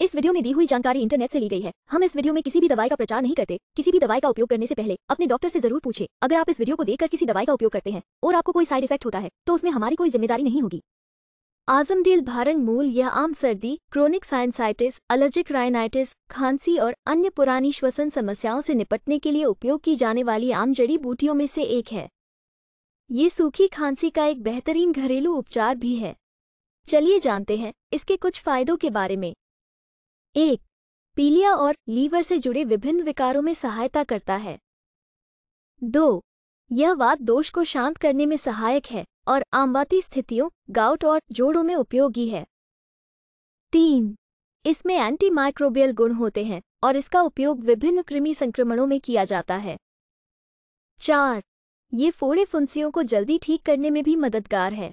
इस वीडियो में दी हुई जानकारी इंटरनेट से ली गई है हम इस वीडियो में किसी भी दवाई का प्रचार नहीं करते किसी भी दवाई का उपयोग करने से पहले अपने डॉक्टर से जरूर पूछे अगर आप इस वीडियो को देखकर किसी दवाई का उपयोग करते हैं और आपको कोई साइड इफेक्ट होता है तो उसमें हमारी कोई जिम्मेदारी नहीं होगी डील भारंग मूल या आम सर्दी क्रोनिक साइनसाइटिस अलर्जिक राइनाइटिस खांसी और अन्य पुरानी श्वसन समस्याओं से निपटने के लिए उपयोग की जाने वाली आम जड़ी बूटियों में से एक है ये सूखी खांसी का एक बेहतरीन घरेलू उपचार भी है चलिए जानते हैं इसके कुछ फायदों के बारे में एक पीलिया और लीवर से जुड़े विभिन्न विकारों में सहायता करता है दो यह वात दोष को शांत करने में सहायक है और आमवाती स्थितियों गाउट और जोड़ों में उपयोगी है तीन इसमें एंटी माइक्रोबियल गुण होते हैं और इसका उपयोग विभिन्न कृमि संक्रमणों में किया जाता है चार ये फोड़े फुंसियों को जल्दी ठीक करने में भी मददगार है